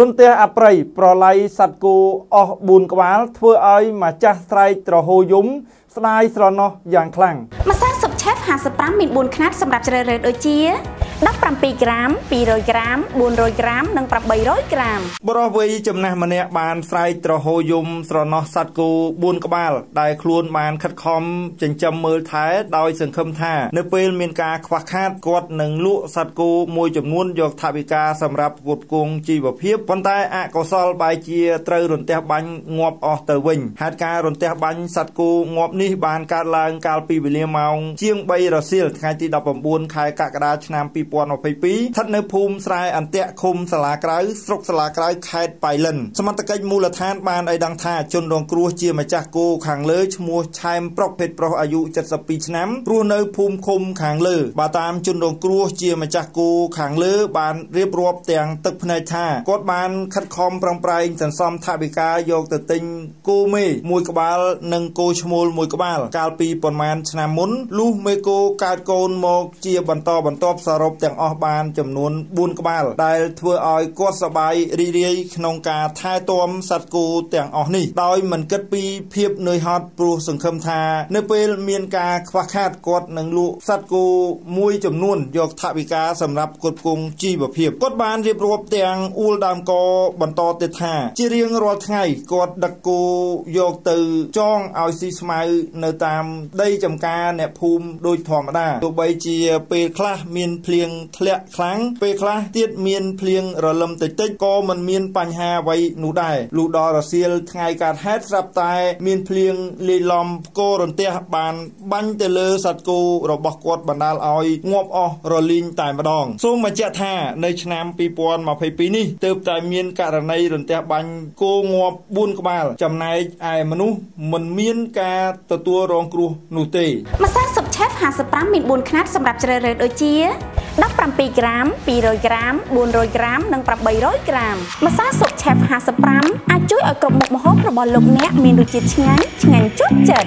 រន្ទះអប្រៃប្រឡ័យសัตว์គោអស់4ក្បាល ធ្វើឲ្យម្ចាស់ស្រែកត្រហោយំ ស្ដាយស្រណោះយ៉ាងខ្លាំងម្សៅសុបឆេប55មាន4ຂະຫນាត់សម្រាប់ជ្រើសរើសដូចជា17ក្រាម200ក្រាម400ក្រាមនិង800ក្រាមបរោះវ័យចំណាស់ម្នាក់បានស្រែកត្រហោយំស្រណោះសัตว์គោ4ក្បាលដែលខ្លួនបានខិតខំចិញ្ចឹមមើលថែ ដោយ សង្ឃឹមថានៅពេលមានការខ្វះខាតគាត់នឹងលក់សัตว์គោមួយចំនួនយកថវិកាសម្រាប់ផ្គត់ផ្គង់ជីវភាពប៉ុន្តែអកុសលបែជាត្រូវរន្ទះបាញ់ងាប់អស់ទៅវិញហេតុការរន្ទះបាញ់សัตว์គោងាប់នេះបានកើតឡើងកាលពីវេលាម៉ោងជាង3រសៀលថ្ងៃទី19ខែកក្កដាឆ្នាំ2000 2022ស្ថិតនៅភូមិស្រែអន្ទាក់ឃុំសាឡាក្រៅស្រុកសាឡាក្រៅខេត្តបៃលិនសមត្ថកិច្ចមូលដ្ឋានបានឲ្យដឹងថាជនរងគ្រោះជាម្ចាស់គោខាងលើឈ្មោះឆែមប្រុកភេទប្រុសអាយុ72ឆ្នាំរស់នៅភូមិឃុំខាងលើបើតាមជនរងគ្រោះជាម្ចាស់គោខាងលើបានរៀបរាប់ទាំងទឹកភ្នែកថាគាត់បានខិតខំប្រឹងប្រែងសន្សំថវិកាយកទៅទិញគោមេមួយក្បាល និងគោឈ្មោលមួយក្បាលកាលពីប្រមាណឆ្នាំមុនលុះមេគោកើតកូនមកជាបន្តបន្ទាប់សរុបទាំងអស់បានចំនួន4ក្បាល ដែលធ្វើឲ្យគាត់សប្បាយរីករាយក្នុងការថែទាំសត្វគោទាំងអស់នេះដោយមិនគិតពីភាពនឿយហត់ព្រោះសង្ឃឹមថានៅពេលមានការខ្វះខាតគាត់នឹងលក់សត្វគោមួយចំនួនយកថវិកាសម្រាប់គ្រប់គ្រងជីវភាពគាត់បានរៀបរាប់ទាំងអ៊ូលដើមកបន្តទៀតថា ជារៀងរាល់ថ្ងៃគាត់ដឹកគោយកទៅចងឲ្យស៊ីស្មៅនៅតាមដីចំការអ្នកភូមិដោយធម្មតាទោះបីជាពេលខ្លះមានភ្លៀងងធ្លាក់ខ្លាំងពេលខ្លះទៀតមាន ភ្លៀងរលឹមតិចតិចក៏មិនមាន បញ្ហាអ្វីនោះដែរលុះដល់រសៀលថ្ងៃកើតហេតុស្រាប់តែ មានភ្លៀងលាយឡំផ្គររន្ទះបានបាញ់ទៅលើសត្វគោរបស់គាត់បណ្ដាលឲ្យងាប់អស់រលីងតែម្ដងសូមបញ្ជាក់ថានៅឆ្នាំ2022នេះទើបតែមានករណីរន្ទះបាញ់គោងាប់4ក្បាល ចំណែកឯមនុស្សមិនមានការទទួលរងគ្រោះ នោះទេម្សៅសុបឆេប55មាន4ຂະຫນាត់សម្រាប់ជ្រើសរើសដូចជា17ក្រាម200ក្រាម400ក្រាមនិង800ក្រាមម្សៅស៊ុប Chef 55អាចជួយឲ្យគ្រប់មុខម្ហូបរបស់លោកអ្នកមានរសជាតិឆ្ងាញ់ឆ្ងាញ់ជក់ចិត្ត